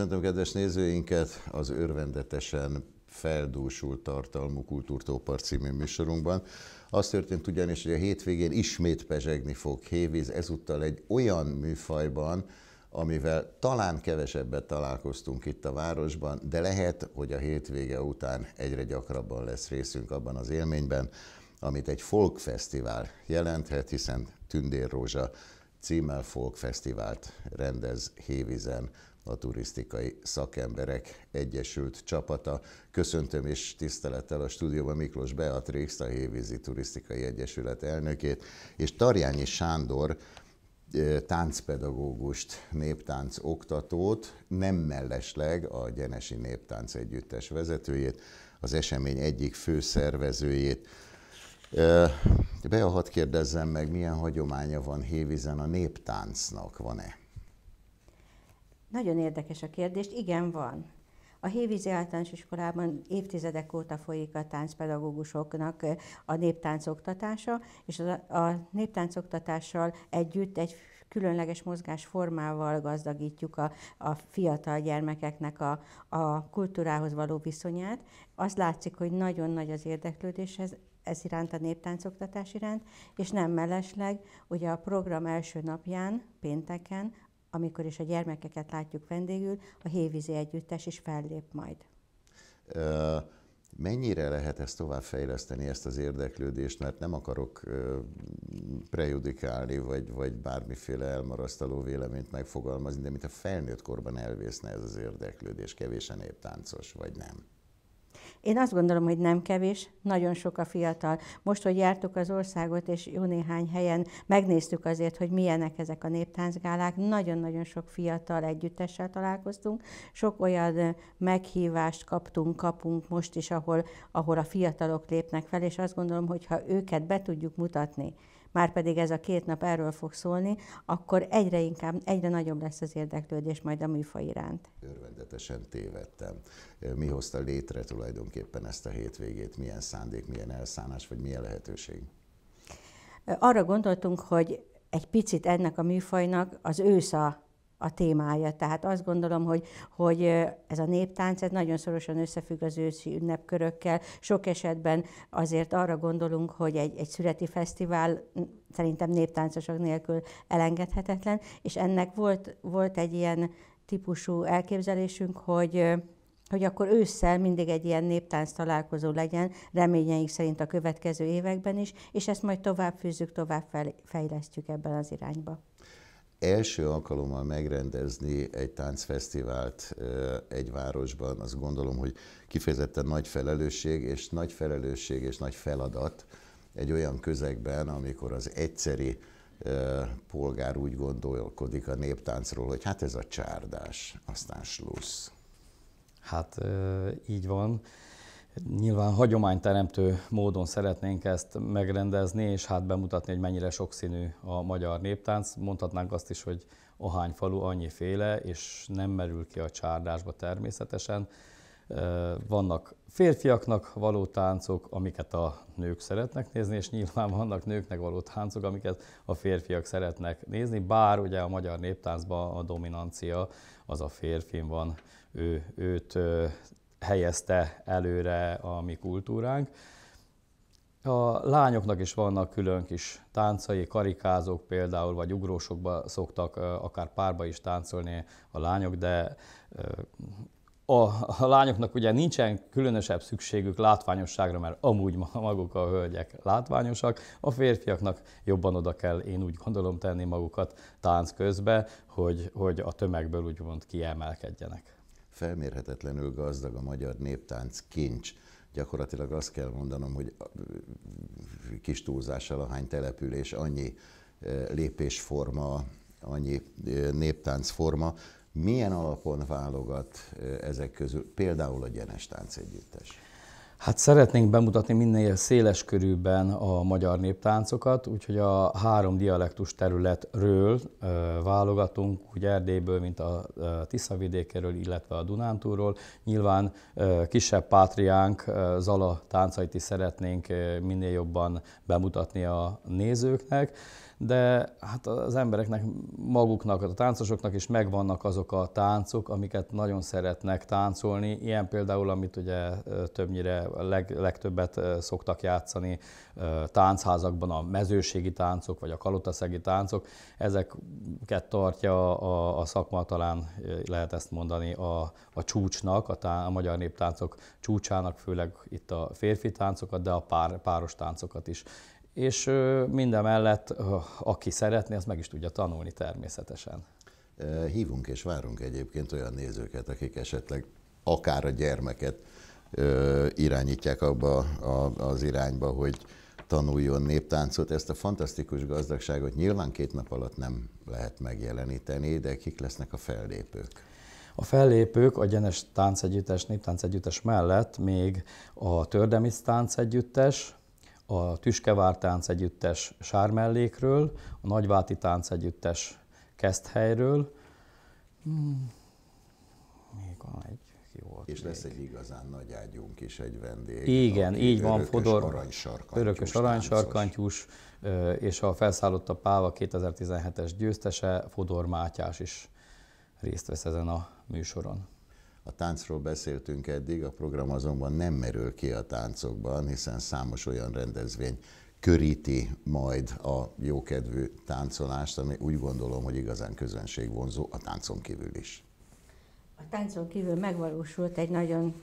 Köszöntöm kedves nézőinket az örvendetesen feldúsult tartalmú Kultúrtópar című műsorunkban. Az történt ugyanis, hogy a hétvégén ismét pezsegni fog Hévíz, ezúttal egy olyan műfajban, amivel talán kevesebbet találkoztunk itt a városban, de lehet, hogy a hétvége után egyre gyakrabban lesz részünk abban az élményben, amit egy folkfesztivál jelenthet, hiszen Tündér Rózsa címmel folkfesztivált rendez Hévizen a turisztikai szakemberek egyesült csapata. Köszöntöm és tisztelettel a stúdióban Miklós Beatrix, a Hévízi Turisztikai Egyesület elnökét, és Tarjányi Sándor, táncpedagógust, néptánc oktatót, nem mellesleg a Gyenesi Néptánc Együttes vezetőjét, az esemény egyik főszervezőjét. a hat kérdezzem meg, milyen hagyománya van Hévízen a néptáncnak, van-e? Nagyon érdekes a kérdést, igen, van. A Hévízi Általános Iskolában évtizedek óta folyik a táncpedagógusoknak a néptánc oktatása, és a, a néptánc oktatással együtt egy különleges mozgásformával gazdagítjuk a, a fiatal gyermekeknek a, a kultúrához való viszonyát. Az látszik, hogy nagyon nagy az érdeklődés ez, ez iránt, a néptáncoktatás iránt, és nem mellesleg, ugye a program első napján, pénteken amikor is a gyermekeket látjuk vendégül, a Hévízi Együttes is fellép majd. Mennyire lehet ezt továbbfejleszteni, ezt az érdeklődést, mert nem akarok prejudikálni, vagy, vagy bármiféle elmarasztaló véleményt megfogalmazni, de mint a felnőtt korban elvészne ez az érdeklődés, kevésen épp táncos, vagy nem. Én azt gondolom, hogy nem kevés, nagyon sok a fiatal. Most, hogy jártuk az országot, és jó néhány helyen megnéztük azért, hogy milyenek ezek a néptáncgálák, nagyon-nagyon sok fiatal együttessel találkoztunk, sok olyan meghívást kaptunk, kapunk most is, ahol, ahol a fiatalok lépnek fel, és azt gondolom, hogy ha őket be tudjuk mutatni, már pedig ez a két nap erről fog szólni, akkor egyre inkább, egyre nagyobb lesz az érdeklődés majd a műfaj iránt. Örvendetesen tévedtem. Mi hozta létre tulajdonképpen ezt a hétvégét? Milyen szándék, milyen elszánás, vagy milyen lehetőség? Arra gondoltunk, hogy egy picit ennek a műfajnak az a a témája. Tehát azt gondolom, hogy, hogy ez a néptánc ez nagyon szorosan összefügg az őszi ünnepkörökkel. Sok esetben azért arra gondolunk, hogy egy, egy születi fesztivál szerintem néptáncosok nélkül elengedhetetlen, és ennek volt, volt egy ilyen típusú elképzelésünk, hogy hogy akkor ősszel mindig egy ilyen néptánc találkozó legyen, reményeink szerint a következő években is, és ezt majd tovább fűzzük, tovább fejlesztjük ebben az irányba első alkalommal megrendezni egy táncfesztivált egy városban, azt gondolom, hogy kifejezetten nagy felelősség, és nagy felelősség és nagy feladat egy olyan közegben, amikor az egyszeri polgár úgy gondolkodik a néptáncról, hogy hát ez a csárdás, aztán slussz. Hát így van. Nyilván hagyományteremtő módon szeretnénk ezt megrendezni, és hát bemutatni, hogy mennyire sokszínű a magyar néptánc. Mondhatnánk azt is, hogy ahány falu, annyi féle, és nem merül ki a csárdásba természetesen. Vannak férfiaknak való táncok, amiket a nők szeretnek nézni, és nyilván vannak nőknek való táncok, amiket a férfiak szeretnek nézni, bár ugye a magyar néptáncban a dominancia az a férfin van, ő, őt helyezte előre a mi kultúránk. A lányoknak is vannak külön kis táncai, karikázók például, vagy ugrósokba szoktak akár párba is táncolni a lányok, de a, a lányoknak ugye nincsen különösebb szükségük látványosságra, mert amúgy maguk a hölgyek látványosak, a férfiaknak jobban oda kell, én úgy gondolom, tenni magukat tánc közbe, hogy, hogy a tömegből úgymond kiemelkedjenek felmérhetetlenül gazdag a magyar néptánc kincs. Gyakorlatilag azt kell mondanom, hogy kis túlzással ahány település, annyi lépésforma, annyi néptáncforma, milyen alapon válogat ezek közül például a Gyenes Tánc Együttes? Hát szeretnénk bemutatni minél széles körűben a magyar néptáncokat, úgyhogy a három dialektus területről ö, válogatunk, úgy Erdélyből, mint a Tisza vidékéről illetve a Dunántúról. Nyilván ö, kisebb pátriánk, ö, Zala táncait is szeretnénk minél jobban bemutatni a nézőknek de hát az embereknek maguknak, a táncosoknak is megvannak azok a táncok, amiket nagyon szeretnek táncolni. Ilyen például, amit ugye többnyire leg, legtöbbet szoktak játszani táncházakban, a mezőségi táncok, vagy a kalotaszegi táncok. Ezeket tartja a, a szakma, talán lehet ezt mondani, a, a csúcsnak, a, tán, a magyar néptáncok csúcsának, főleg itt a férfi táncokat, de a pár, páros táncokat is és minden mellett, aki szeretné, az meg is tudja tanulni természetesen. Hívunk és várunk egyébként olyan nézőket, akik esetleg akár a gyermeket irányítják abba az irányba, hogy tanuljon néptáncot. Ezt a fantasztikus gazdagságot nyilván két nap alatt nem lehet megjeleníteni, de kik lesznek a fellépők? A fellépők a Gyenes Táncegyüttes, Néptáncegyüttes mellett még a Tördemis Táncegyüttes, a Tüskevár táncegyüttes Sármellékről, a Nagyváti táncegyüttes Keszthelyről. Hmm. Még van egy volt. És lesz egy igazán nagy ágyunk is, egy vendég. Igen, így van, Fodor. Aranysarkantyús örökös aranysarkantyús, és a felszállott a Páva 2017-es győztese, Fodor Mátyás is részt vesz ezen a műsoron. A táncról beszéltünk eddig, a program azonban nem merül ki a táncokban, hiszen számos olyan rendezvény köríti majd a jókedvű táncolást, ami úgy gondolom, hogy igazán közönségvonzó a táncon kívül is. A táncon kívül megvalósult egy nagyon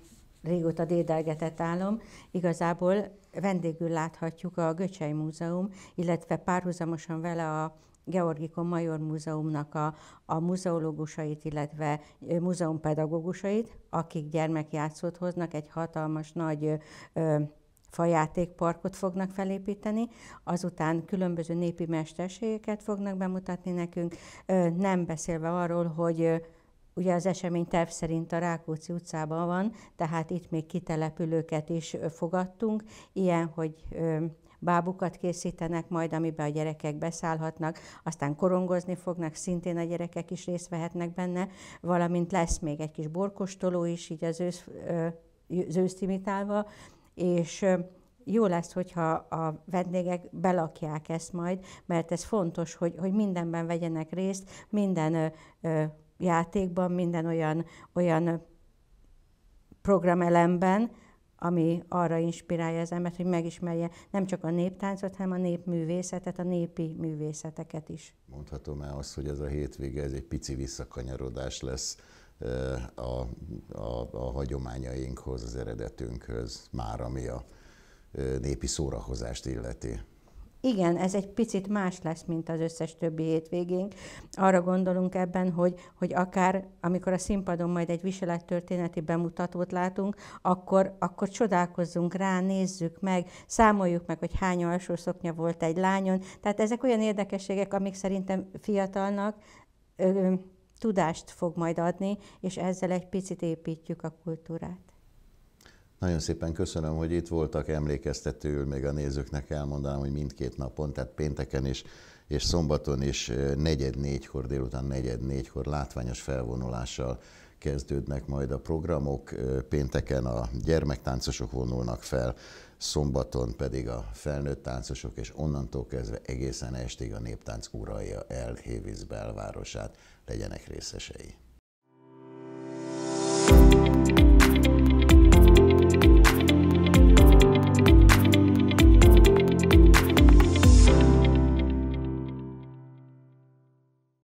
régóta dédelgetett álom. Igazából vendégül láthatjuk a Göcsei Múzeum, illetve párhuzamosan vele a Georgikon Major Múzeumnak a, a muzeológusait, illetve múzeumpedagógusait, akik gyermekjátszót hoznak, egy hatalmas nagy ö, fajátékparkot fognak felépíteni, azután különböző népi mesterségeket fognak bemutatni nekünk, nem beszélve arról, hogy Ugye az esemény terv szerint a Rákóczi utcában van, tehát itt még kitelepülőket is fogadtunk, ilyen, hogy bábukat készítenek majd, amiben a gyerekek beszállhatnak, aztán korongozni fognak, szintén a gyerekek is részt vehetnek benne, valamint lesz még egy kis borkostoló is, így az, ősz, az őszt imitálva, és jó lesz, hogyha a vendégek belakják ezt majd, mert ez fontos, hogy, hogy mindenben vegyenek részt, minden ö, ö, játékban, minden olyan, olyan programelemben, ami arra inspirálja az embert, hogy megismerje nem csak a néptáncot, hanem a népművészetet, a népi művészeteket is. Mondhatom el azt, hogy ez a hétvége, ez egy pici visszakanyarodás lesz eh, a, a, a hagyományainkhoz, az eredetünkhöz, már ami a eh, népi szórakozást illeti. Igen, ez egy picit más lesz, mint az összes többi hétvégénk. Arra gondolunk ebben, hogy, hogy akár amikor a színpadon majd egy viselettörténeti bemutatót látunk, akkor, akkor csodálkozzunk rá, nézzük meg, számoljuk meg, hogy hány alsó szoknya volt egy lányon. Tehát ezek olyan érdekességek, amik szerintem fiatalnak ö, tudást fog majd adni, és ezzel egy picit építjük a kultúrát. Nagyon szépen köszönöm, hogy itt voltak, emlékeztetőül még a nézőknek elmondanám, hogy mindkét napon, tehát pénteken is és szombaton is negyed négykor, délután negyed négykor látványos felvonulással kezdődnek majd a programok. Pénteken a gyermektáncosok vonulnak fel, szombaton pedig a felnőtt táncosok, és onnantól kezdve egészen estig a néptánc uralja el Hévíz belvárosát, legyenek részesei.